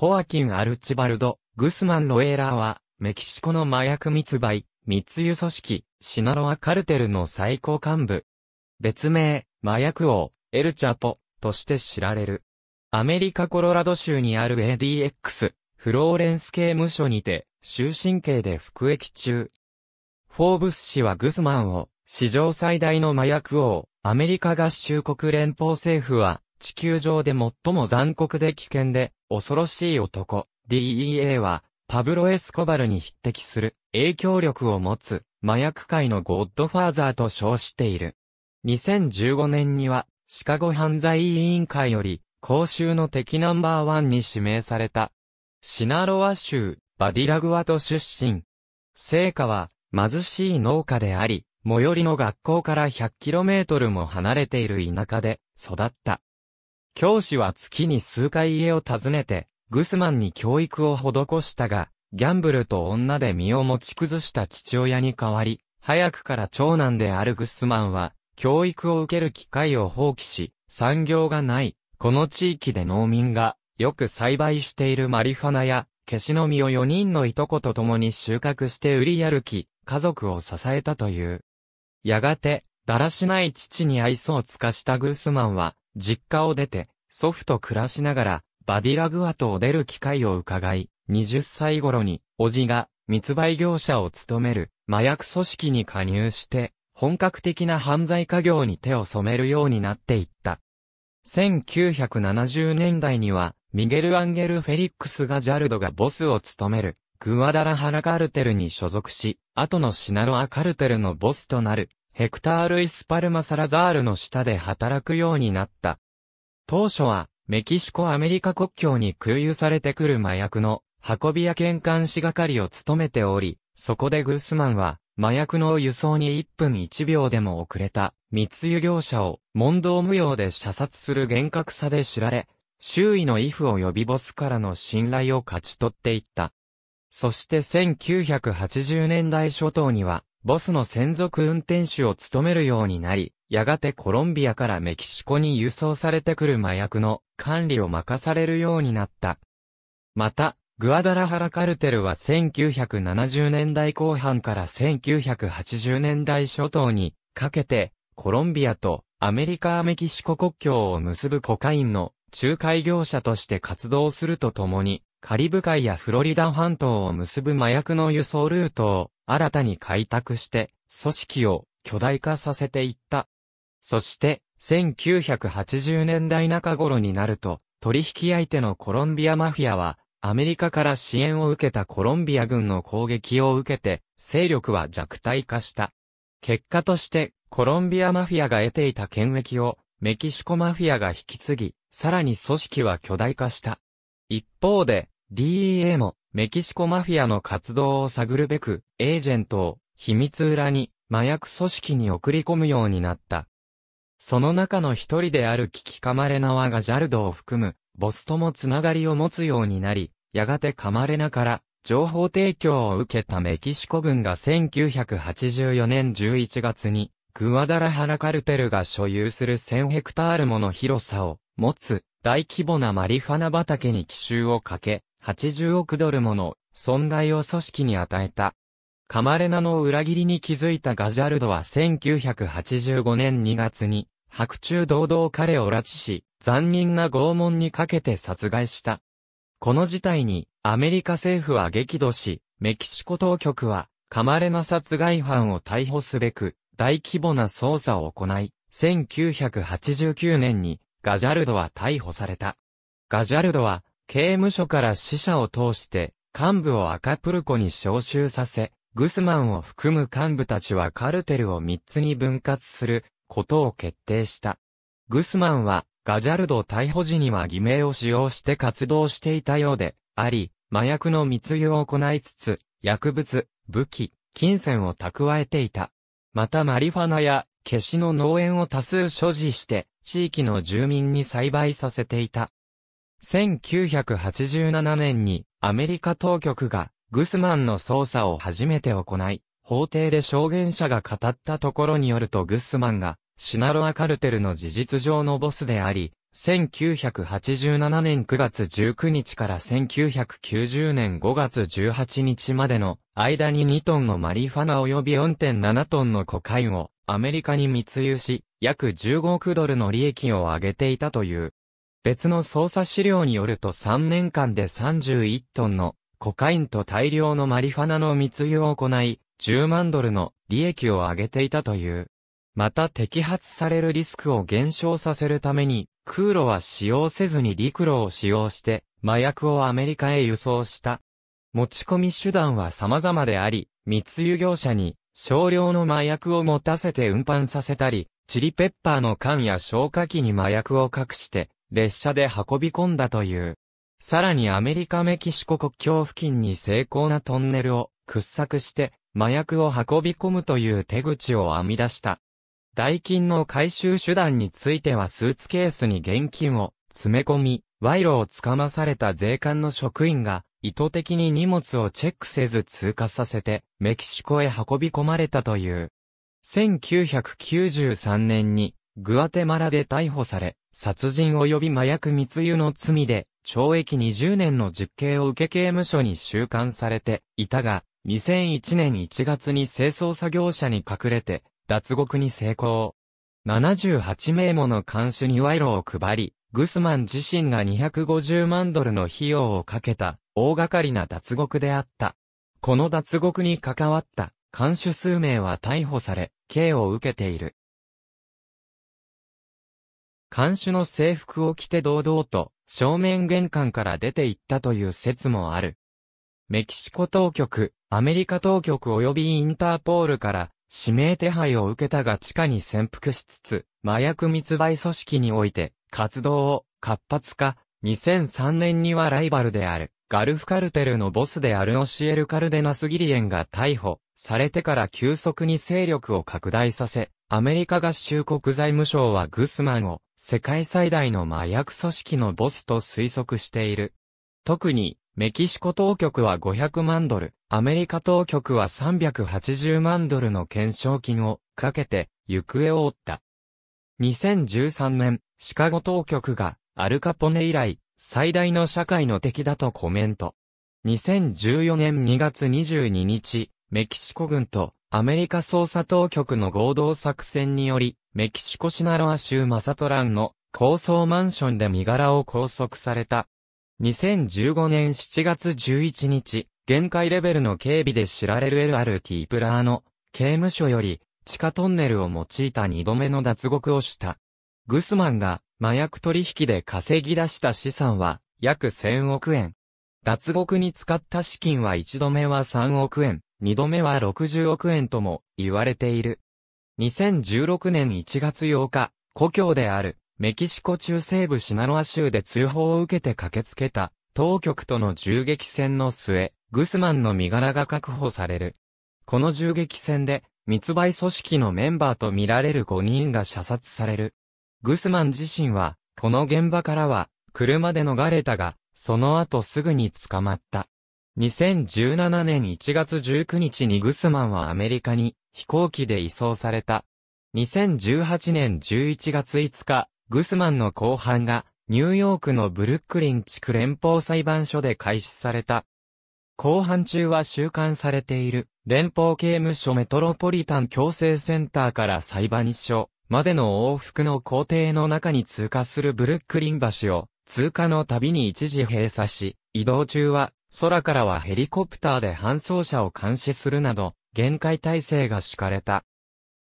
ホアキン・アルチバルド、グスマン・ロエーラーは、メキシコの麻薬密売、密輸組織、シナロアカルテルの最高幹部。別名、麻薬王、エルチャポ、として知られる。アメリカコロラド州にある ADX、フローレンス刑務所にて、終身刑で服役中。フォーブス氏はグスマンを、史上最大の麻薬王、アメリカ合衆国連邦政府は、地球上で最も残酷で危険で、恐ろしい男、DEA は、パブロ・エスコバルに匹敵する、影響力を持つ、麻薬界のゴッドファーザーと称している。2015年には、シカゴ犯罪委員会より、公衆の敵ナンバーワンに指名された。シナロア州、バディラグワト出身。成果は、貧しい農家であり、最寄りの学校から 100km も離れている田舎で育った。教師は月に数回家を訪ねて、グスマンに教育を施したが、ギャンブルと女で身を持ち崩した父親に代わり、早くから長男であるグスマンは、教育を受ける機会を放棄し、産業がない、この地域で農民が、よく栽培しているマリファナや、ケシの実を4人のいとこと共に収穫して売り歩き、家族を支えたという。やがて、だらしない父に愛想を尽かしたグースマンは、実家を出て、祖父と暮らしながら、バディラグアトを出る機会を伺い、20歳頃に、叔父が、密売業者を務める、麻薬組織に加入して、本格的な犯罪家業に手を染めるようになっていった。1970年代には、ミゲル・アンゲル・フェリックス・ガジャルドがボスを務める、グアダラハラカルテルに所属し、後のシナロアカルテルのボスとなる、ヘクタール・イスパルマ・サラザールの下で働くようになった。当初は、メキシコ・アメリカ国境に空輸されてくる麻薬の運び屋検管士係を務めており、そこでグースマンは、麻薬の輸送に1分1秒でも遅れた密輸業者を問答無用で射殺する厳格さで知られ、周囲の威風を呼びボスからの信頼を勝ち取っていった。そして1980年代初頭には、ボスの専属運転手を務めるようになり、やがてコロンビアからメキシコに輸送されてくる麻薬の管理を任されるようになった。また、グアダラハラカルテルは1970年代後半から1980年代初頭にかけて、コロンビアとアメリカ・メキシコ国境を結ぶコカインの仲介業者として活動するとともに、カリブ海やフロリダ半島を結ぶ麻薬の輸送ルートを新たに開拓して、組織を巨大化させていった。そして、1980年代中頃になると、取引相手のコロンビアマフィアは、アメリカから支援を受けたコロンビア軍の攻撃を受けて、勢力は弱体化した。結果として、コロンビアマフィアが得ていた権益を、メキシコマフィアが引き継ぎ、さらに組織は巨大化した。一方で、DEA もメキシコマフィアの活動を探るべく、エージェントを秘密裏に麻薬組織に送り込むようになった。その中の一人であるキキカマレナワがジャルドを含む、ボスともつながりを持つようになり、やがてカマレナから情報提供を受けたメキシコ軍が1984年11月に、グアダラハラカルテルが所有する1000ヘクタールもの広さを持つ大規模なマリファナ畑に奇襲をかけ、80億ドルもの損害を組織に与えた。カマレナの裏切りに気づいたガジャルドは1985年2月に、白昼堂々彼を拉致し、残忍な拷問にかけて殺害した。この事態に、アメリカ政府は激怒し、メキシコ当局は、カマレナ殺害犯を逮捕すべく、大規模な捜査を行い、1989年に、ガジャルドは逮捕された。ガジャルドは、刑務所から死者を通して、幹部を赤プルコに招集させ、グスマンを含む幹部たちはカルテルを3つに分割することを決定した。グスマンは、ガジャルド逮捕時には偽名を使用して活動していたようで、あり、麻薬の密輸を行いつつ、薬物、武器、金銭を蓄えていた。またマリファナや、消しの農園を多数所持して、地域の住民に栽培させていた。1987年にアメリカ当局がグスマンの捜査を初めて行い、法廷で証言者が語ったところによるとグスマンがシナロアカルテルの事実上のボスであり、1987年9月19日から1990年5月18日までの間に2トンのマリファナ及び4.7トンのコカインをアメリカに密輸し、約15億ドルの利益を上げていたという。別の捜査資料によると3年間で31トンのコカインと大量のマリファナの密輸を行い、10万ドルの利益を上げていたという。また摘発されるリスクを減少させるために、空路は使用せずに陸路を使用して、麻薬をアメリカへ輸送した。持ち込み手段は様々であり、密輸業者に少量の麻薬を持たせて運搬させたり、チリペッパーの缶や消火器に麻薬を隠して、列車で運び込んだという。さらにアメリカメキシコ国境付近に精巧なトンネルを掘削して麻薬を運び込むという手口を編み出した。代金の回収手段についてはスーツケースに現金を詰め込み、賄賂をつかまされた税関の職員が意図的に荷物をチェックせず通過させてメキシコへ運び込まれたという。1993年にグアテマラで逮捕され、殺人及び麻薬密輸の罪で、懲役20年の実刑を受け刑務所に収監されていたが、2001年1月に清掃作業者に隠れて、脱獄に成功。78名もの監守に賄賂を配り、グスマン自身が250万ドルの費用をかけた、大掛かりな脱獄であった。この脱獄に関わった、監守数名は逮捕され、刑を受けている。監守の制服を着て堂々と正面玄関から出て行ったという説もある。メキシコ当局、アメリカ当局及びインターポールから指名手配を受けたが地下に潜伏しつつ、麻薬密売組織において活動を活発化、2003年にはライバルである、ガルフカルテルのボスであるオシエル・カルデナス・ギリエンが逮捕されてから急速に勢力を拡大させ、アメリカ合衆国財務省はグスマンを世界最大の麻薬組織のボスと推測している。特に、メキシコ当局は500万ドル、アメリカ当局は380万ドルの懸賞金をかけて行方を追った。2013年、シカゴ当局がアルカポネ以来最大の社会の敵だとコメント。2014年2月22日、メキシコ軍とアメリカ捜査当局の合同作戦により、メキシコシナロア州マサトランの高層マンションで身柄を拘束された。2015年7月11日、限界レベルの警備で知られる LRT プラーの刑務所より地下トンネルを用いた2度目の脱獄をした。グスマンが麻薬取引で稼ぎ出した資産は約1000億円。脱獄に使った資金は1度目は3億円、二度目は60億円とも言われている。2016年1月8日、故郷であるメキシコ中西部シナロア州で通報を受けて駆けつけた当局との銃撃戦の末、グスマンの身柄が確保される。この銃撃戦で密売組織のメンバーと見られる5人が射殺される。グスマン自身は、この現場からは、車で逃れたが、その後すぐに捕まった。2017年1月19日にグスマンはアメリカに飛行機で移送された。2018年11月5日、グスマンの公判がニューヨークのブルックリン地区連邦裁判所で開始された。公判中は収監されている連邦刑務所メトロポリタン強制センターから裁判所までの往復の工程の中に通過するブルックリン橋を通過のたびに一時閉鎖し、移動中は空からはヘリコプターで搬送者を監視するなど、限界体制が敷かれた。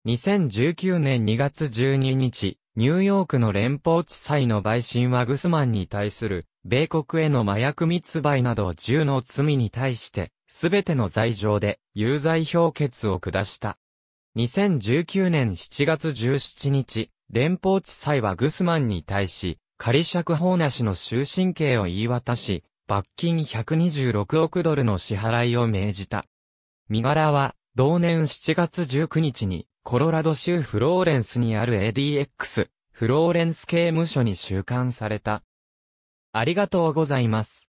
2019年2月12日、ニューヨークの連邦地裁の陪審はグスマンに対する、米国への麻薬密売など銃の罪に対して、すべての罪状で有罪評決を下した。2019年7月17日、連邦地裁はグスマンに対し、仮釈放なしの終身刑を言い渡し、罰金126億ドルの支払いを命じた。身柄は、同年7月19日に、コロラド州フローレンスにある ADX、フローレンス刑務所に収監された。ありがとうございます。